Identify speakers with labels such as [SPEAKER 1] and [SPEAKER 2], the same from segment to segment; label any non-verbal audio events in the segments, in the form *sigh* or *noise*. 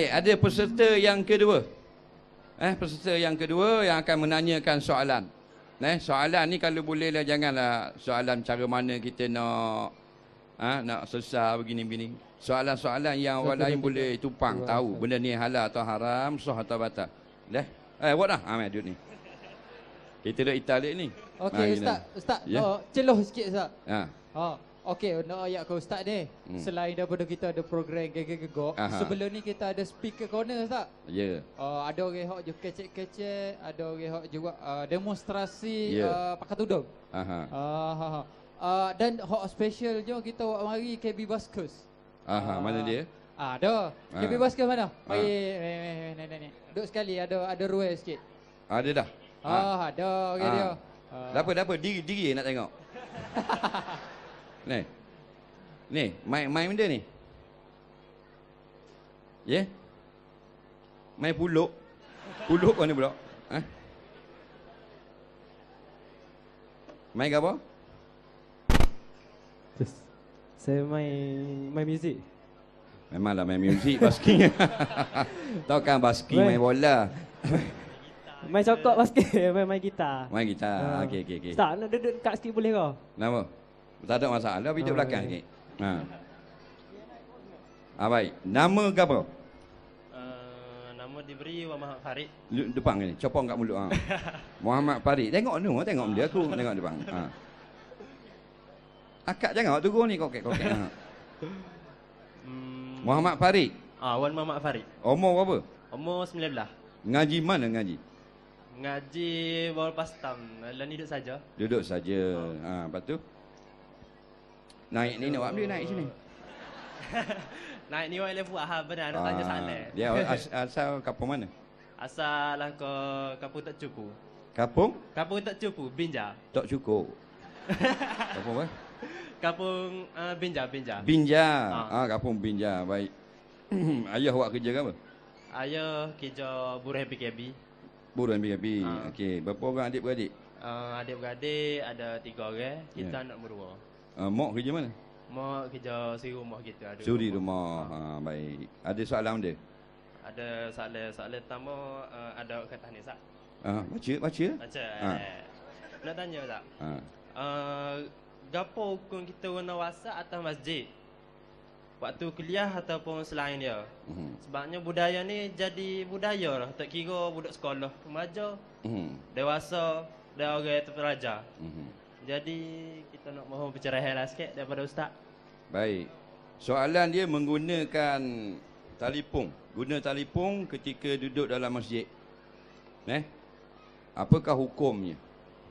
[SPEAKER 1] Baik, ada peserta yang kedua. Eh, peserta yang kedua yang akan menanyakan soalan. Eh, soalan ni kalau bolehlah janganlah soalan cara mana kita nak ha, nak susah begini-begini. Soalan-soalan yang orang lain kita boleh kita tupang kita tahu kita. benda ni halal atau haram, sah atau batal. Dah. Eh, buat dah. Ha, ah, duit ni. Kita dah itali ni. Okey, ustaz,
[SPEAKER 2] ustaz. Yeah. Oh, celoh sikit ustaz. Ha. Oh. Okey, oh, nak no, ayat ke ustaz ni. Hmm. Selain daripada kita ada program Gege Gegok, sebelum ni kita ada speaker corner ustaz. Ya. Yeah. Oh, uh, ada orang hok juga kecek-kecek, ada orang hok juga uh, demonstrasi yeah. uh, pakai tudung. Aha. Uh, ha, ha. Uh, dan hok special je kita buat mari KB Baskus.
[SPEAKER 1] Aha, uh, mana ah. dia? Ah, ada. KB
[SPEAKER 2] Baskus ah. mana? Mari, ni ni ni. Duduk sekali ada ada ruang sikit. Ada dah. Ah, ah. ada orang dia.
[SPEAKER 1] Dah apa, dah apa, diri, diri nak tengok. *laughs* Ni. Ni, mic mic benda ni. Ya. Yeah? Mic puluk. Puluk kau ni pula. Ha? Mic apa?
[SPEAKER 2] saya main main muzik.
[SPEAKER 1] Memanglah main muzik basking. *laughs* Tahu kan basket main, main bola.
[SPEAKER 2] Main cokok basket, *laughs* main, main gitar. Main gitar. Uh, okey okey okey. Tak nak duduk kat sikit boleh kau?
[SPEAKER 1] Kenapa? Tak ada masalah. Dia pijak belakang sikit. Ha. Ha, baik. Nama ke apa?
[SPEAKER 2] Uh, nama diberi Muhammad Farid.
[SPEAKER 1] depan ni. Copong kat mulut. Ha. *laughs* Muhammad Farid. Tengok ni. Oh, tengok dia. Aku tengok depan.
[SPEAKER 2] Ha. Akak jangan. Awak turun ni kokek-kokek. Ha. Hmm. Muhammad Farid. Ah, Wan Muhammad Farid. Umur berapa? Umur 19.
[SPEAKER 1] Ngaji mana ngaji?
[SPEAKER 2] Ngaji bawa pastam. Lain duduk saja.
[SPEAKER 1] Duduk saja. Ah, ha, lepas tu? Naik ni awak boleh naik
[SPEAKER 2] sini. *laughs* naik ni awak boleh buat ha, benar nak tanya ah, soalan. Dia *laughs* as,
[SPEAKER 1] asal kapung mana?
[SPEAKER 2] Asal langkah kapung tak cukup. Kapung? Kapung tak cukup, Binja.
[SPEAKER 1] Tak cukup. *laughs* kapung apa?
[SPEAKER 2] Kapung uh, ah, Binja, Binja. Binja. Ah.
[SPEAKER 1] ah, kapung Binja. Baik. *clears throat* Ayah buat kerja ke apa?
[SPEAKER 2] Ayah kerja buruh PKB.
[SPEAKER 1] Buruh PKB. Ah. Okey, berapa orang adik-beradik?
[SPEAKER 2] Uh, adik-beradik ada tiga orang. Kita yeah. nak berdua.
[SPEAKER 1] Uh, mak kerja mana?
[SPEAKER 2] Mak kerja suri rumah kita. Ada suri
[SPEAKER 1] rumah. rumah. Ha. baik. Ada soalan dia?
[SPEAKER 2] Ada soalan. Soalan pertama, uh, ada kata ni, Sak.
[SPEAKER 1] Ha, baca, baca. Baca. Ha. Nak tanya, tak? Ha.
[SPEAKER 2] Uh, gapo hukum kita guna wasa atau masjid? Waktu kuliah ataupun selain dia. Mm-hmm. Sebabnya budaya ni jadi budaya lah. Tak kira budak sekolah, remaja, mm-hmm. dewasa, dan orang yang terpelajar. Mm-hmm. Jadi kita nak mohon pencerahan lah sikit daripada ustaz.
[SPEAKER 1] Baik. Soalan dia menggunakan talipung. Guna talipung ketika duduk dalam masjid. Eh? Apakah hukumnya?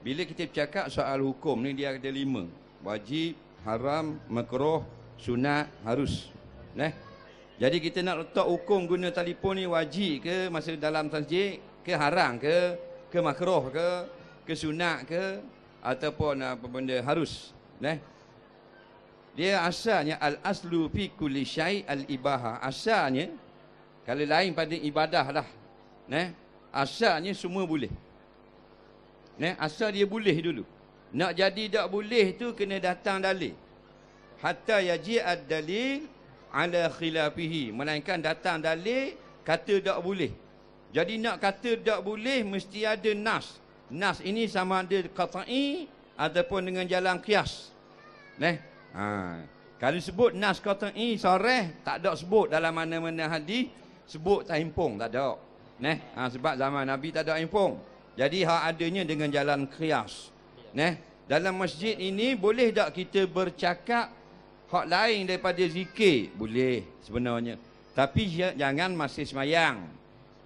[SPEAKER 1] Bila kita bercakap soal hukum ni dia ada lima. Wajib, haram, makroh, sunat, harus. Eh? Jadi kita nak letak hukum guna talipung ni wajib ke masa dalam masjid ke haram ke ke makroh ke ke sunat ke ataupun ah, apa benda harus ne dia asalnya al aslu fi kulli syai al ibaha asalnya kalau lain pada ibadah lah ne asalnya semua boleh ne asal dia boleh dulu nak jadi tak boleh tu kena datang dalil hatta yaji ad dalil ala khilafihi melainkan datang dalil kata tak boleh jadi nak kata tak boleh mesti ada nas nas ini sama ada qat'i ataupun dengan jalan kias. Neh. Ha. Kalau sebut nas qat'i sore tak ada sebut dalam mana-mana hadis sebut tak impung tak ada. Neh. Ha. sebab zaman Nabi tak ada impung. Jadi hak adanya dengan jalan kias. Neh. Dalam masjid ini boleh tak kita bercakap hak lain daripada zikir? Boleh sebenarnya. Tapi ya, jangan masih semayang.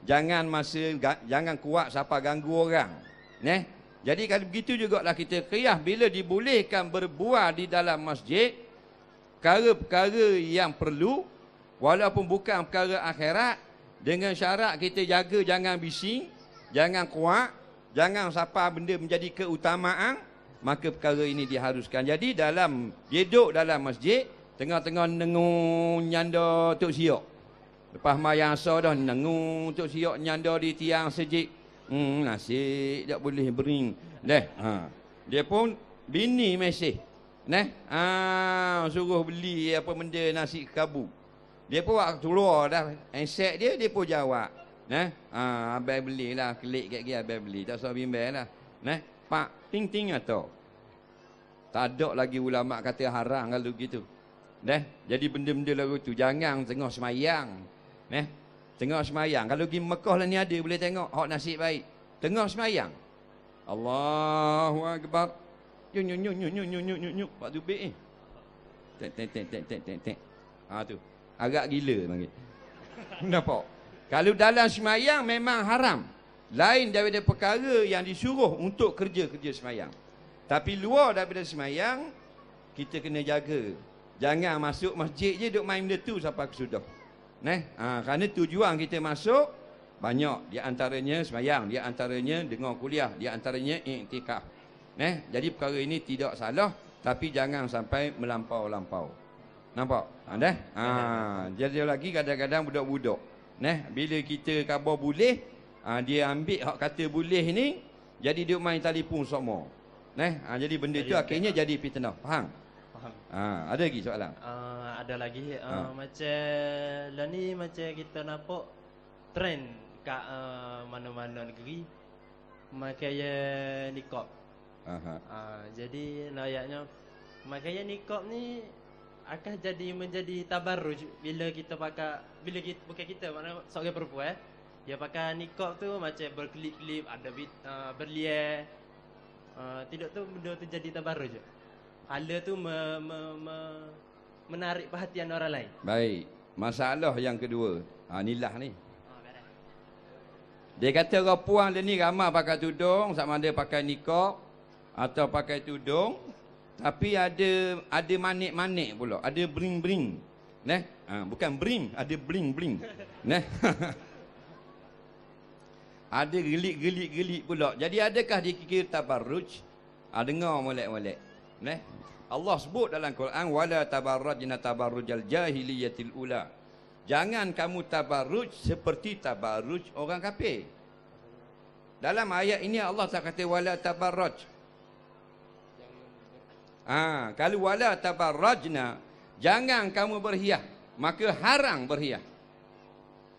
[SPEAKER 1] Jangan masih jangan kuat siapa ganggu orang. Ne? Jadi kalau begitu juga lah kita kiyah bila dibolehkan berbuah di dalam masjid perkara-perkara yang perlu walaupun bukan perkara akhirat dengan syarat kita jaga jangan bising, jangan kuat, jangan siapa benda menjadi keutamaan maka perkara ini diharuskan. Jadi dalam duduk dalam masjid tengah-tengah nengung nyanda tok siok. Lepas mayang asar dah nengung tok siok nyanda di tiang sejik. Hmm, nasib tak boleh bering. deh Ha. Dia pun bini mesej. Neh, ha, suruh beli apa benda nasi kabu. Dia pun buat keluar dah. Handset dia, dia pun jawab. Neh, ha, abai beli lah. Klik kat dia, abai beli. Tak usah bimbang lah. Neh, pak, ting-ting atau. Tak ada lagi ulama kata haram kalau gitu. Neh, jadi benda-benda lagu tu. Jangan tengah semayang. Neh, Tengok semayang. Kalau pergi Mekah lah ni ada boleh tengok. Hak nasib baik. Tengok semayang. Allahu Akbar. Nyuk, nyuk, nyuk, nyuk, nyuk, nyuk, nyuk, nyuk, nyuk. Pak Tubik ni. Tek, tek, tek, tek, tek, tek, tek. Ha, tu. Agak gila panggil. *laughs* Nampak? Kalau dalam semayang memang haram. Lain daripada perkara yang disuruh untuk kerja-kerja semayang. Tapi luar daripada semayang, kita kena jaga. Jangan masuk masjid je duk main benda tu sampai kesudah. Nah, ha, kerana tujuan kita masuk banyak di antaranya semayang, di antaranya dengar kuliah, di antaranya iktikaf. Nah, jadi perkara ini tidak salah tapi jangan sampai melampau-lampau. Nampak? Ha, deh? Ha, jadi lagi kadang-kadang budak-budak. Nah, bila kita khabar boleh, ha, dia ambil hak kata boleh ni, jadi dia main telefon semua. Nah, ha, jadi benda jadi tu akhirnya jadi fitnah. Faham? Faham. Ha, ada lagi soalan?
[SPEAKER 2] Uh, ada lagi uh, ha. macam lah ni macam kita nampak trend kat uh, mana-mana negeri makanya nikop. Aha. Uh, jadi layaknya makanya nikop ni akan jadi menjadi tabarruj bila kita pakai bila kita bukan kita mana seorang perempuan eh. Dia pakai nikop tu macam berkelip-kelip ada bit uh, eh, berlier. Uh, tidak tu benda tu jadi tabarruj. Hala tu me, me, me menarik perhatian orang lain.
[SPEAKER 1] Baik. Masalah yang kedua. Ha nilah ni. Lah ha, dia kata orang puan dia ni ramah pakai tudung sama ada pakai nikah atau pakai tudung tapi ada ada manik-manik pula, ada bring-bring. Neh, ha, bukan bring, ada bling-bling. *laughs* Neh. *laughs* ada gelik-gelik-gelik pula. Jadi adakah dikira tabarruj? Ha, dengar molek-molek. Neh. Allah sebut dalam Quran wala tabarrujna tabarrujal jahiliyatil ula. Jangan kamu tabarruj seperti tabarruj orang kafir. Dalam ayat ini Allah tak kata wala tabarruj. Ah, ha, kalau wala tabarrujna jangan kamu berhias, maka harang berhias.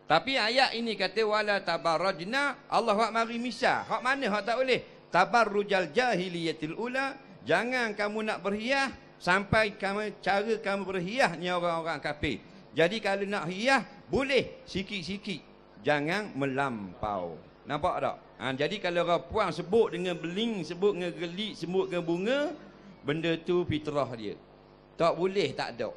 [SPEAKER 1] Tapi ayat ini kata wala tabarrujna Allah hak mari misal. Hak mana hak tak boleh? Tabarrujal jahiliyatil ula Jangan kamu nak berhiah sampai kamu, cara kamu berhiah ni orang-orang kafir. Jadi kalau nak hiah, boleh sikit-sikit. Jangan melampau. Nampak tak? Ha, jadi kalau orang puan sebut dengan beling, sebut dengan gelik, sebut dengan bunga, benda tu fitrah dia. Tak boleh, tak ada.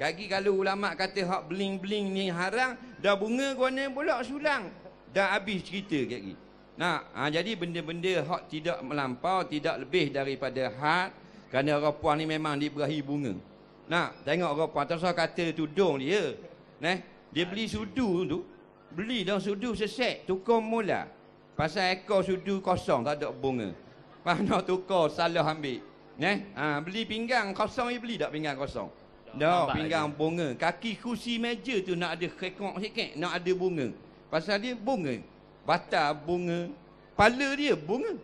[SPEAKER 1] Kaki kalau ulama kata hak beling beling ni haram, dah bunga guna pula sulang. Dah habis cerita kaki. Nah, ha, jadi benda-benda hak tidak melampau, tidak lebih daripada had kerana orang puan ni memang diberahi bunga. Nah, tengok orang puan tu kata tudung dia. Neh, dia beli sudu tu. Beli dah sudu seset, tukar mula. Pasal ekor sudu kosong, tak ada bunga. Mana tukar salah ambil. Neh, ha, beli pinggang kosong dia beli tak pinggang kosong. No, pinggang bunga. Kaki kursi meja tu nak ada kekok sikit, nak ada bunga. Pasal dia bunga. Batar bunga. Pala dia bunga.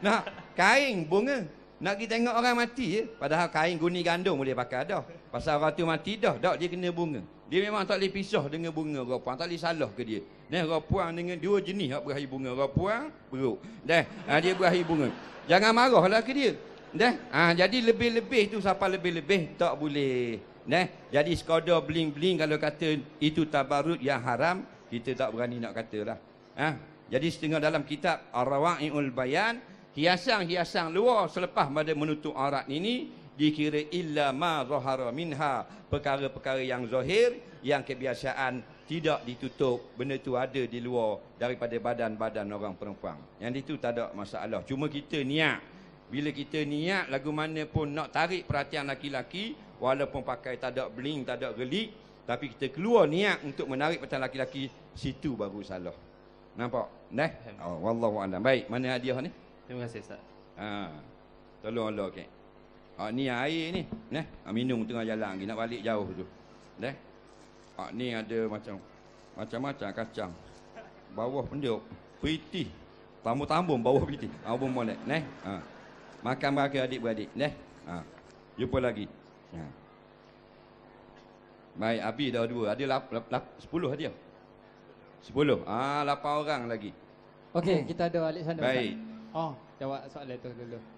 [SPEAKER 1] Nak kain bunga. Nak kita tengok orang mati ya. Padahal kain guni gandum boleh pakai dah. Pasal orang mati dah. Tak dia kena bunga. Dia memang tak boleh pisah dengan bunga orang puan. Tak boleh salah ke dia. Nah, orang puan dengan dua jenis yang berahi bunga. Orang puan, beruk. Dah, ha, dia berahi bunga. Jangan marahlah ke dia. Dah, ah, ha, jadi lebih-lebih tu siapa lebih-lebih tak boleh. Nah, jadi sekadar bling-bling kalau kata itu tabarut yang haram, kita tak berani nak katalah. Eh? Jadi setengah dalam kitab Ar-Rawa'i'ul Bayan, hiasan-hiasan luar selepas pada menutup aurat ini, dikira illa ma zahara minha perkara-perkara yang zahir yang kebiasaan tidak ditutup benda tu ada di luar daripada badan-badan orang perempuan yang itu tak ada masalah cuma kita niat bila kita niat lagu mana pun nak tarik perhatian laki-laki walaupun pakai tak ada bling tak ada gelik tapi kita keluar niat untuk menarik perhatian laki-laki situ baru salah Nampak? Dah? Oh, wallahu alam. Baik, mana hadiah ni? Terima kasih, Ustaz. Ha. Tolong Allah okey. Ha ni air ni, neh. Ha, minum tengah jalan lagi nak balik jauh tu. Dah. Ha ni ada macam macam-macam kacang. Bawah penduk. Piti. Tambung-tambung bawah piti. Ha bom molek, neh. Ha. Makan bagi adik-beradik, neh. Ha. Jumpa lagi. Ha. Baik, api dah dua. Ada lap, lap, sepuluh hadiah. Sepuluh. Ah, lapan orang lagi.
[SPEAKER 2] Okey, kita ada Alexander. Baik. Oh, jawab soalan itu dulu.